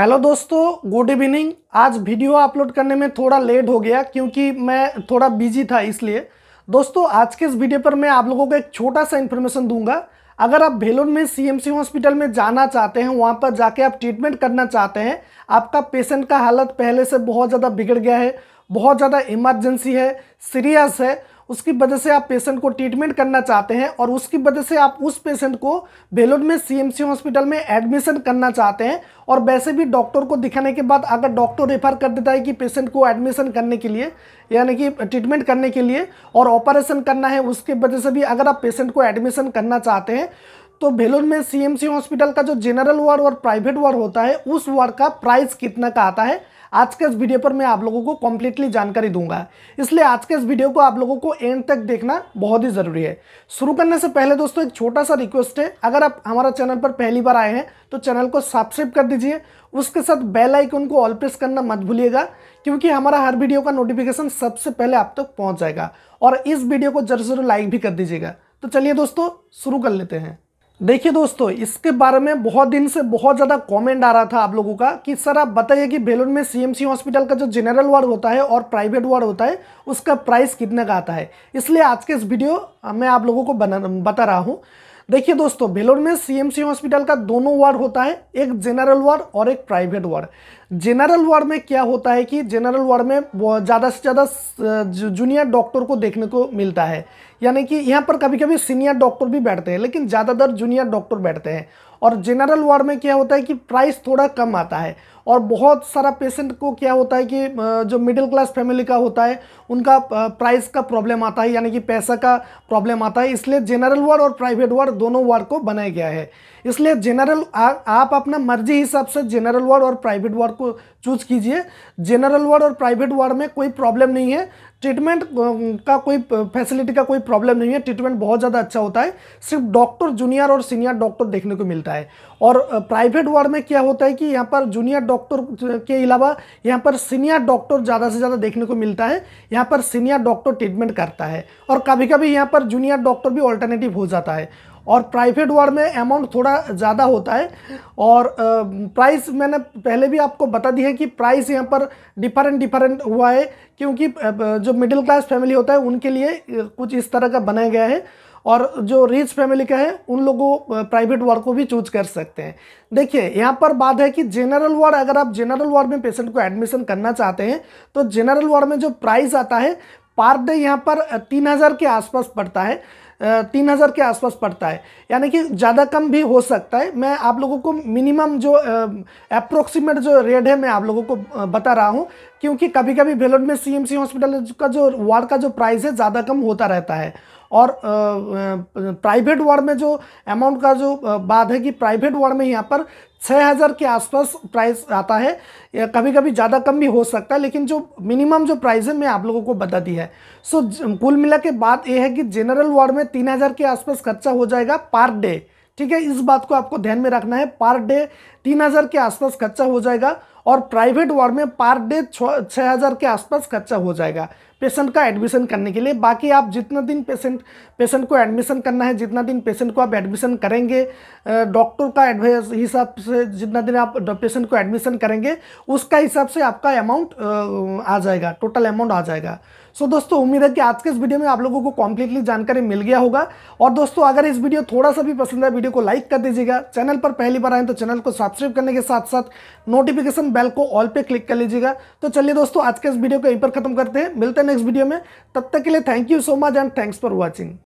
hello दोस्तों good evening आज video upload करने में थोड़ा लेट हो गया क्योंकि मैं थोड़ा बिजी था इसलिए दोस्तों आज के इस वीडियो पर मैं आप लोगों को एक छोटा सा इन्फॉर्मेशन दूंगा अगर आप भेलोर में सीएमसी हॉस्पिटल में जाना चाहते हैं वहाँ पर जाके आप ट्रीटमेंट करना चाहते हैं आपका पेशेंट का हालत पहले से बहुत ज़्यादा बिगड़ गया है बहुत ज़्यादा इमरजेंसी है सीरियस है उसकी वजह से आप पेशेंट को ट्रीटमेंट करना चाहते हैं और उसकी वजह से आप उस पेशेंट को बेलोद में सीएमसी हॉस्पिटल में एडमिशन करना चाहते हैं और वैसे भी डॉक्टर को दिखाने के बाद अगर डॉक्टर रेफर कर देता है कि पेशेंट को एडमिशन करने के लिए यानी कि ट्रीटमेंट करने के लिए और ऑपरेशन करना है उसके वजह से भी अगर आप पेशेंट को एडमिशन करना चाहते हैं तो भेलोर में सीएमसी हॉस्पिटल का जो जनरल वार्ड और प्राइवेट वार्ड होता है उस वार्ड का प्राइस कितना का आता है आज के इस वीडियो पर मैं आप लोगों को कम्प्लीटली जानकारी दूंगा इसलिए आज के इस वीडियो को आप लोगों को एंड तक देखना बहुत ही ज़रूरी है शुरू करने से पहले दोस्तों एक छोटा सा रिक्वेस्ट है अगर आप हमारा चैनल पर पहली बार आए हैं तो चैनल को सब्सक्राइब कर दीजिए उसके साथ बेल आइकन को ऑल प्रेस करना मत भूलिएगा क्योंकि हमारा हर वीडियो का नोटिफिकेशन सबसे पहले आप तक तो पहुँच जाएगा और इस वीडियो को जरूर जरूर लाइक भी कर दीजिएगा तो चलिए दोस्तों शुरू कर लेते हैं देखिए दोस्तों इसके बारे में बहुत दिन से बहुत ज़्यादा कमेंट आ रहा था आप लोगों का कि सर आप बताइए कि बेलून में सीएमसी हॉस्पिटल का जो जनरल वार्ड होता है और प्राइवेट वार्ड होता है उसका प्राइस कितने का आता है इसलिए आज के इस वीडियो मैं आप लोगों को बना बता रहा हूँ देखिए दोस्तों भेलोर में सीएमसी हॉस्पिटल का दोनों वार्ड होता है एक जनरल वार्ड और एक प्राइवेट वार्ड जनरल वार्ड में क्या होता है कि जनरल वार्ड में ज़्यादा से ज़्यादा जूनियर डॉक्टर को देखने को मिलता है यानी कि यहाँ पर कभी कभी सीनियर डॉक्टर भी बैठते हैं लेकिन ज़्यादातर जूनियर डॉक्टर बैठते हैं और जनरल वार्ड में क्या होता है कि प्राइस थोड़ा कम आता है और बहुत सारा पेशेंट को क्या होता है कि जो मिडिल क्लास फैमिली का होता है उनका प्राइस का प्रॉब्लम आता है यानी कि पैसा का प्रॉब्लम आता है इसलिए जनरल वार्ड और प्राइवेट वार्ड दोनों वार्ड को बनाया गया है इसलिए जनरल आप अपना मर्जी हिसाब से जनरल वार्ड और प्राइवेट वार्ड को चूज कीजिए जनरल वार्ड और प्राइवेट वार्ड में कोई प्रॉब्लम नहीं है ट्रीटमेंट का कोई फैसिलिटी का कोई प्रॉब्लम नहीं है ट्रीटमेंट बहुत ज़्यादा अच्छा होता है सिर्फ डॉक्टर जूनियर और सीनियर डॉक्टर देखने को मिलता है होता है और प्राइवेट वार्ड में क्या होता है कि यहाँ पर जूनियर डॉक्टर के अलावा यहाँ पर सीनियर डॉक्टर ज़्यादा से ज़्यादा देखने को मिलता है यहाँ पर सीनियर डॉक्टर ट्रीटमेंट करता है और कभी कभी यहाँ पर जूनियर डॉक्टर भी ऑल्टरनेटिव हो जाता है और प्राइवेट वार्ड में अमाउंट थोड़ा ज़्यादा होता है और प्राइस मैंने पहले भी आपको बता दिया है कि प्राइस यहाँ पर डिफरेंट डिफरेंट हुआ है क्योंकि जो मिडिल क्लास फैमिली होता है उनके लिए कुछ इस तरह का बनाया गया है और जो रिच फैमिली का है उन लोगों प्राइवेट वार्ड को भी चूज कर सकते हैं देखिए यहाँ पर बात है कि जनरल वार्ड अगर आप जनरल वार्ड में पेशेंट को एडमिशन करना चाहते हैं तो जनरल वार्ड में जो प्राइस आता है पर डे यहाँ पर तीन हज़ार के आसपास पड़ता है तीन हज़ार के आसपास पड़ता है यानी कि ज़्यादा कम भी हो सकता है मैं आप लोगों को मिनिमम जो अप्रोक्सीमेट जो रेट है मैं आप लोगों को बता रहा हूँ क्योंकि कभी कभी भेलोड में सीएमसी हॉस्पिटल का जो वार्ड का जो प्राइस है ज़्यादा कम होता रहता है और प्राइवेट वार्ड में जो अमाउंट का जो बात है कि प्राइवेट वार्ड में यहाँ पर छः हज़ार के आसपास प्राइस आता है या कभी कभी ज़्यादा कम भी हो सकता है लेकिन जो मिनिमम जो प्राइस है मैं आप लोगों को बता दी है सो कुल मिला के बात यह है कि जनरल वार्ड में तीन हज़ार के आसपास खर्चा हो जाएगा पर डे ठीक है इस बात को आपको ध्यान में रखना है पर डे तीन हज़ार के आसपास खर्चा हो जाएगा और प्राइवेट वार्ड में पर डे छः हज़ार के आसपास खर्चा हो जाएगा पेशेंट का एडमिशन करने के लिए बाकी आप जितना दिन पेशेंट पेशेंट को एडमिशन करना है जितना दिन पेशेंट को आप एडमिशन करेंगे डॉक्टर का एडवाइस हिसाब से जितना दिन आप पेशेंट को एडमिशन करेंगे उसका हिसाब से आपका अमाउंट आ जाएगा टोटल अमाउंट आ जाएगा सो so, दोस्तों उम्मीद है कि आज के इस वीडियो में आप लोगों को कॉम्प्लीटली जानकारी मिल गया होगा और दोस्तों अगर इस वीडियो थोड़ा सा भी पसंद है वीडियो को लाइक कर दीजिएगा चैनल पर पहली बार आए तो चैनल को सब्सक्राइब करने के साथ साथ नोटिफिकेशन बेल को ऑल पे क्लिक कर लीजिएगा तो चलिए दोस्तों आज के इस वीडियो को यहीं पर खत्म करते हैं मिलते हैं नेक्स्ट वीडियो में तब तक के लिए thank you so much and thanks for watching